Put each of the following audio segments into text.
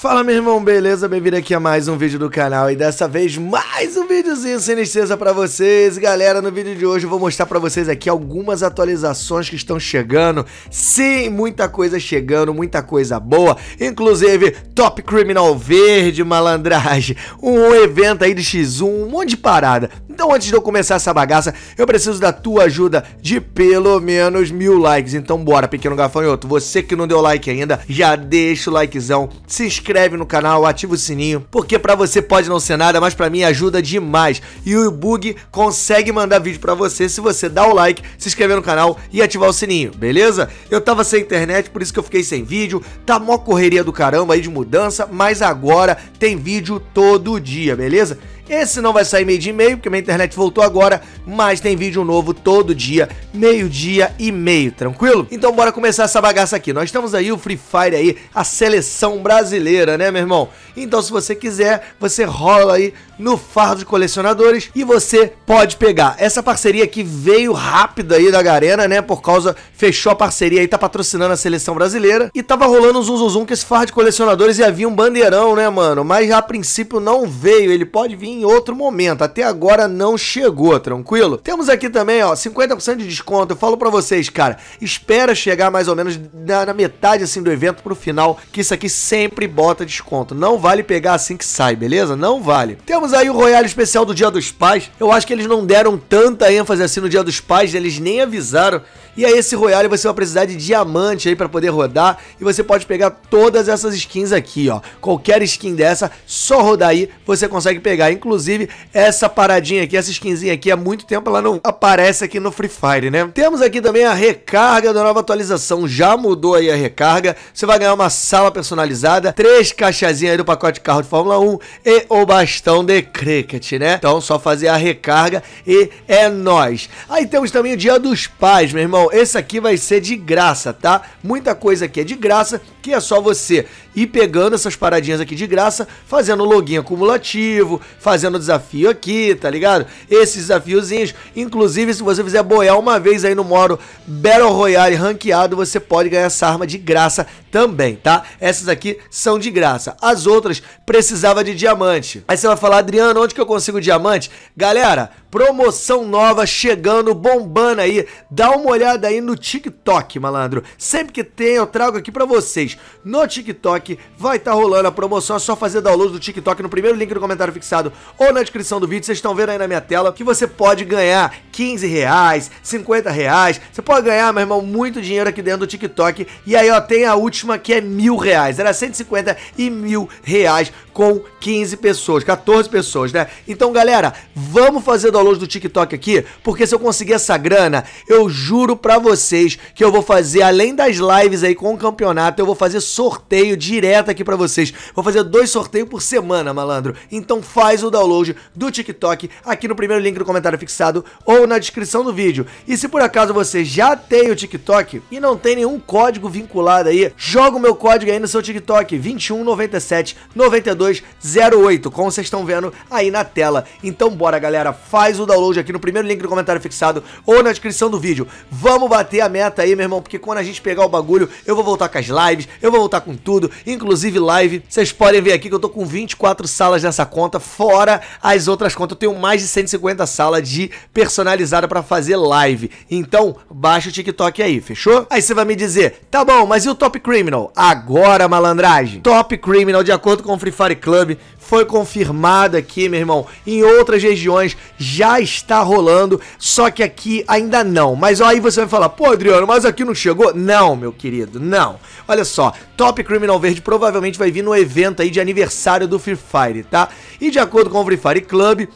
Fala meu irmão, beleza? Bem-vindo aqui a mais um vídeo do canal e dessa vez mais um videozinho sem licença pra vocês. Galera, no vídeo de hoje eu vou mostrar pra vocês aqui algumas atualizações que estão chegando. Sim, muita coisa chegando, muita coisa boa. Inclusive, Top Criminal Verde, malandragem, um evento aí de X1, um monte de parada. Então, antes de eu começar essa bagaça, eu preciso da tua ajuda de pelo menos mil likes. Então, bora, pequeno gafanhoto. Você que não deu like ainda, já deixa o likezão, se inscreve no canal, ativa o sininho, porque para você pode não ser nada, mas para mim ajuda demais. E o Bug consegue mandar vídeo para você se você dá o like, se inscrever no canal e ativar o sininho, beleza? Eu tava sem internet, por isso que eu fiquei sem vídeo. Tá mó correria do caramba aí de mudança, mas agora tem vídeo todo dia, beleza? Esse não vai sair meio dia e meio, porque minha internet voltou agora, mas tem vídeo novo todo dia, meio-dia e meio, tranquilo? Então bora começar essa bagaça aqui. Nós estamos aí, o Free Fire aí, a seleção brasileira, né, meu irmão? Então se você quiser, você rola aí no fardo de colecionadores e você pode pegar. Essa parceria aqui veio rápida aí da Garena, né, por causa, fechou a parceria aí, tá patrocinando a seleção brasileira e tava rolando um zum, zum, zum que esse fardo de colecionadores ia vir um bandeirão, né, mano? Mas a princípio não veio, ele pode vir em outro momento. Até agora não chegou, tranquilo? Temos aqui também, ó, 50% de desconto. Eu falo para vocês, cara, espera chegar mais ou menos na, na, metade assim do evento pro final, que isso aqui sempre bota desconto. Não vale pegar assim que sai, beleza? Não vale. Temos aí o Royale especial do Dia dos Pais. Eu acho que eles não deram tanta ênfase assim no Dia dos Pais, eles nem avisaram. E aí esse Royale você vai precisar de diamante aí para poder rodar e você pode pegar todas essas skins aqui, ó. Qualquer skin dessa, só rodar aí, você consegue pegar, inclusive Inclusive, essa paradinha aqui, essa skinzinha aqui, há muito tempo ela não aparece aqui no Free Fire, né? Temos aqui também a recarga da nova atualização. Já mudou aí a recarga. Você vai ganhar uma sala personalizada, três caixazinhas aí do pacote de carro de Fórmula 1 e o bastão de cricket, né? Então, só fazer a recarga e é nós. Aí temos também o Dia dos Pais, meu irmão. Esse aqui vai ser de graça, tá? Muita coisa aqui é de graça, que é só você ir pegando essas paradinhas aqui de graça, fazendo login acumulativo, fazendo fazendo desafio aqui, tá ligado? Esses desafiozinhos. Inclusive, se você fizer boiar uma vez aí no modo Battle Royale ranqueado, você pode ganhar essa arma de graça também, tá? Essas aqui são de graça. As outras precisava de diamante. Aí você vai falar, Adriano, onde que eu consigo diamante? Galera, promoção nova chegando, bombando aí. Dá uma olhada aí no TikTok, malandro. Sempre que tem, eu trago aqui para vocês. No TikTok vai estar tá rolando a promoção. É só fazer download do TikTok no primeiro link do comentário fixado ou na descrição do vídeo. Vocês estão vendo aí na minha tela que você pode ganhar 15 reais, 50 reais. Você pode ganhar, meu irmão, muito dinheiro aqui dentro do TikTok. E aí, ó, tem a última que é mil reais. Era 150 e mil reais com 15 pessoas, 14 pessoas, né? Então, galera, vamos fazer download do TikTok aqui, porque se eu conseguir essa grana, eu juro pra vocês que eu vou fazer, além das lives aí com o campeonato, eu vou fazer sorteio direto aqui pra vocês. Vou fazer dois sorteios por semana, malandro. Então faz o download do TikTok aqui no primeiro link do comentário fixado ou na descrição do vídeo. E se por acaso você já tem o TikTok e não tem nenhum código vinculado aí, joga o meu código aí no seu TikTok, 219792 3208, como vocês estão vendo aí na tela. Então bora, galera, faz o download aqui no primeiro link do comentário fixado ou na descrição do vídeo. Vamos bater a meta aí, meu irmão, porque quando a gente pegar o bagulho, eu vou voltar com as lives, eu vou voltar com tudo, inclusive live. Vocês podem ver aqui que eu tô com 24 salas nessa conta, fora as outras contas. Eu tenho mais de 150 salas de personalizada para fazer live. Então, baixa o TikTok aí, fechou? Aí você vai me dizer, tá bom, mas e o Top Criminal? Agora, malandragem. Top Criminal, de acordo com o Free Fire Club foi confirmada aqui, meu irmão. Em outras regiões já está rolando, só que aqui ainda não. Mas aí você vai falar, pô, Adriano, mas aqui não chegou? Não, meu querido, não. Olha só, Top Criminal Verde provavelmente vai vir no evento aí de aniversário do Free Fire, tá? E de acordo com o Free Fire Club,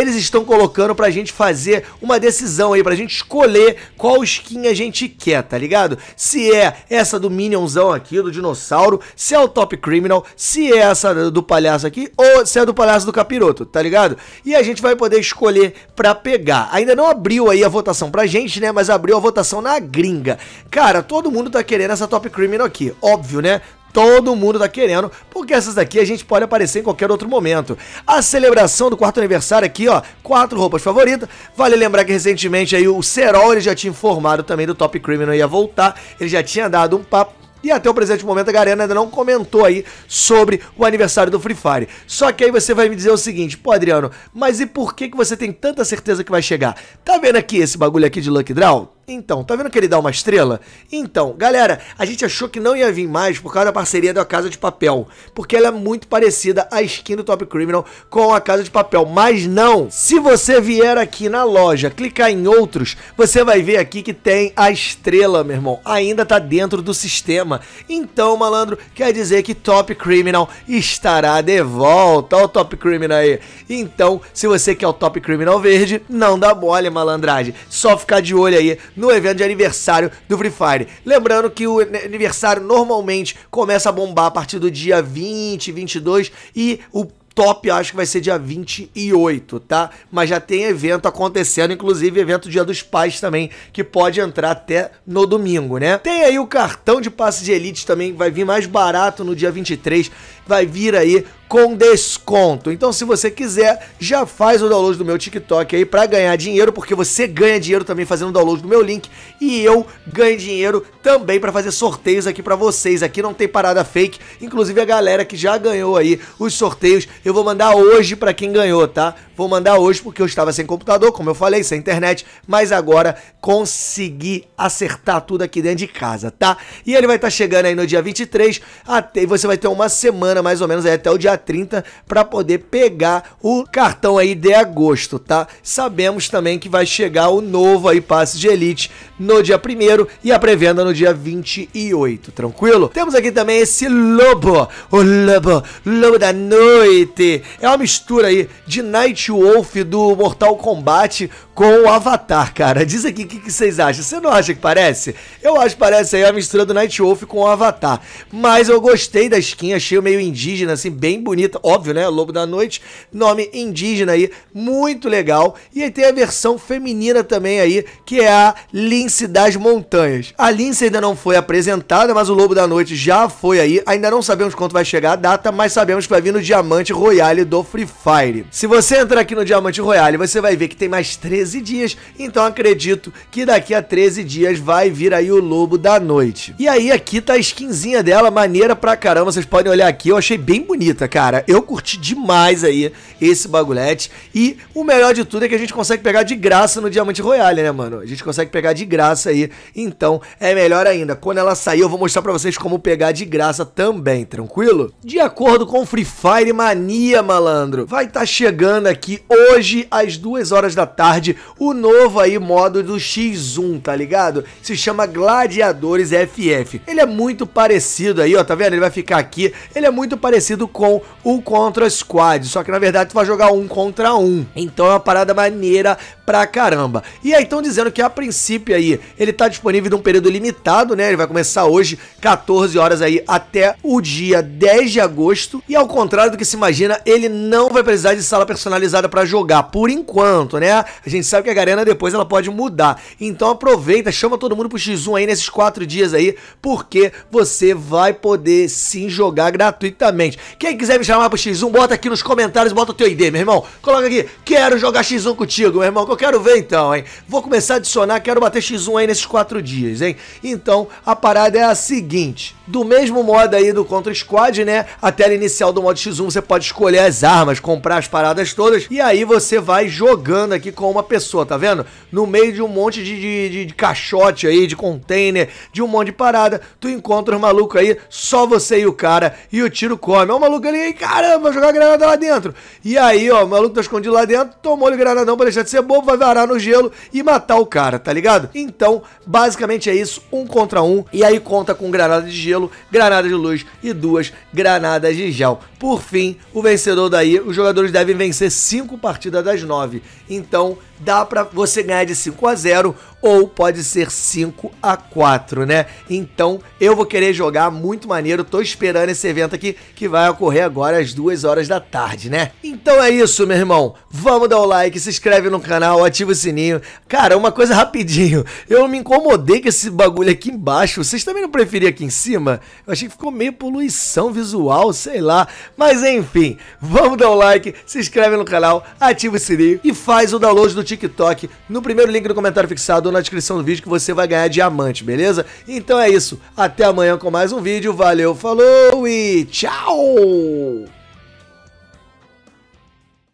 eles estão colocando pra gente fazer uma decisão aí, pra gente escolher qual skin a gente quer, tá ligado? Se é essa do Minionzão aqui, do dinossauro, se é o Top Criminal, se é essa do palhaço aqui, ou se é do palhaço do capiroto, tá ligado? E a gente vai poder escolher pra pegar. Ainda não abriu aí a votação pra gente, né? Mas abriu a votação na gringa. Cara, todo mundo tá querendo essa Top Criminal aqui, óbvio, né? todo mundo tá querendo, porque essas daqui a gente pode aparecer em qualquer outro momento. A celebração do quarto aniversário aqui, ó, quatro roupas favoritas. Vale lembrar que recentemente aí o Serol ele já tinha informado também do Top Criminal ia voltar, ele já tinha dado um papo e até o presente momento a Garena ainda não comentou aí sobre o aniversário do Free Fire. Só que aí você vai me dizer o seguinte, pô Adriano, mas e por que, que você tem tanta certeza que vai chegar? Tá vendo aqui esse bagulho aqui de Lucky Draw? Então, tá vendo que ele dá uma estrela? Então, galera, a gente achou que não ia vir mais por causa da parceria da Casa de Papel, porque ela é muito parecida à skin do Top Criminal com a Casa de Papel, mas não! Se você vier aqui na loja, clicar em outros, você vai ver aqui que tem a estrela, meu irmão, ainda tá dentro do sistema. Então, malandro, quer dizer que Top Criminal estará de volta, ao Top Criminal aí. Então, se você quer o Top Criminal verde, não dá mole, malandragem, só ficar de olho aí no evento de aniversário do Free Fire. Lembrando que o aniversário normalmente começa a bombar a partir do dia 20, 22 e o top, acho que vai ser dia 28, tá? Mas já tem evento acontecendo, inclusive evento Dia dos Pais também, que pode entrar até no domingo, né? Tem aí o cartão de passe de elite também, que vai vir mais barato no dia 23, vai vir aí com desconto. Então, se você quiser, já faz o download do meu TikTok aí para ganhar dinheiro, porque você ganha dinheiro também fazendo o download do meu link e eu ganho dinheiro também para fazer sorteios aqui para vocês. Aqui não tem parada fake, inclusive a galera que já ganhou aí os sorteios, eu vou mandar hoje para quem ganhou, tá? Vou mandar hoje porque eu estava sem computador, como eu falei, sem internet, mas agora consegui acertar tudo aqui dentro de casa, tá? E ele vai estar tá chegando aí no dia 23, até você vai ter uma semana mais ou menos aí até o dia 30 para poder pegar o cartão aí de agosto, tá? Sabemos também que vai chegar o novo aí passe de elite no dia 1 e a pré-venda no dia 28, tranquilo? Temos aqui também esse lobo, o lobo, lobo da noite. É uma mistura aí de Night Wolf do Mortal Kombat com o Avatar, cara. Diz aqui o que, que, vocês acham. Você não acha que parece? Eu acho que parece aí a mistura do Night Wolf com o Avatar. Mas eu gostei da skin, achei meio indígena, assim, bem bonita. Óbvio, né? Lobo da Noite, nome indígena aí, muito legal. E aí tem a versão feminina também aí, que é a Lince das Montanhas. A Lince ainda não foi apresentada, mas o Lobo da Noite já foi aí. Ainda não sabemos quanto vai chegar a data, mas sabemos que vai vir no Diamante Royale do Free Fire. Se você entrar aqui no Diamante Royale, você vai ver que tem mais três 13 dias, então acredito que daqui a 13 dias vai vir aí o Lobo da Noite. E aí aqui tá a skinzinha dela, maneira pra caramba, vocês podem olhar aqui, eu achei bem bonita, cara. Eu curti demais aí esse bagulhete e o melhor de tudo é que a gente consegue pegar de graça no Diamante Royale, né, mano? A gente consegue pegar de graça aí, então é melhor ainda. Quando ela sair, eu vou mostrar pra vocês como pegar de graça também, tranquilo? De acordo com Free Fire Mania, malandro, vai estar tá chegando aqui hoje às 2 horas da tarde o novo aí modo do X1, tá ligado? Se chama Gladiadores FF. Ele é muito parecido aí, ó, tá vendo? Ele vai ficar aqui. Ele é muito parecido com o Contra Squad, só que na verdade tu vai jogar um contra um. Então é uma parada maneira pra caramba. E aí estão dizendo que a princípio aí, ele tá disponível num período limitado, né? Ele vai começar hoje, 14 horas aí, até o dia 10 de agosto. E ao contrário do que se imagina, ele não vai precisar de sala personalizada pra jogar, por enquanto, né? A gente sabe que a Garena depois ela pode mudar. Então aproveita, chama todo mundo pro X1 aí nesses quatro dias aí, porque você vai poder sim jogar gratuitamente. Quem quiser me chamar pro X1, bota aqui nos comentários, bota o teu ID, meu irmão. Coloca aqui, quero jogar X1 contigo, meu irmão, que eu quero ver então, hein. Vou começar a adicionar, quero bater X1 aí nesses quatro dias, hein. Então, a parada é a seguinte, do mesmo modo aí do Contra Squad, né, a tela inicial do modo X1 você pode escolher as armas, comprar as paradas todas, e aí você vai jogando aqui com uma pessoa pessoa, tá vendo? No meio de um monte de, de, de, de caixote aí, de container, de um monte de parada, tu encontra o maluco aí, só você e o cara, e o tiro come. Ó, o maluco ali, caramba, jogar granada lá dentro. E aí, ó, o maluco tá escondido lá dentro, tomou-lhe granadão pra deixar de ser bobo, vai varar no gelo e matar o cara, tá ligado? Então, basicamente é isso, um contra um, e aí conta com granada de gelo, granada de luz e duas granadas de gel. Por fim, o vencedor daí, os jogadores devem vencer cinco partidas das nove. Então, dá para você ganhar de 5 a 0 ou pode ser 5 a 4, né? Então eu vou querer jogar muito maneiro, tô esperando esse evento aqui que vai ocorrer agora às 2 horas da tarde, né? Então é isso, meu irmão. Vamos dar o like, se inscreve no canal, ativa o sininho. Cara, uma coisa rapidinho. Eu me incomodei com esse bagulho aqui embaixo. Vocês também não preferiam aqui em cima? Eu achei que ficou meio poluição visual, sei lá. Mas enfim, vamos dar o like, se inscreve no canal, ativa o sininho e faz o download do TikTok no primeiro link do comentário fixado na descrição do vídeo que você vai ganhar diamante, beleza? Então é isso. Até amanhã com mais um vídeo. Valeu, falou e tchau!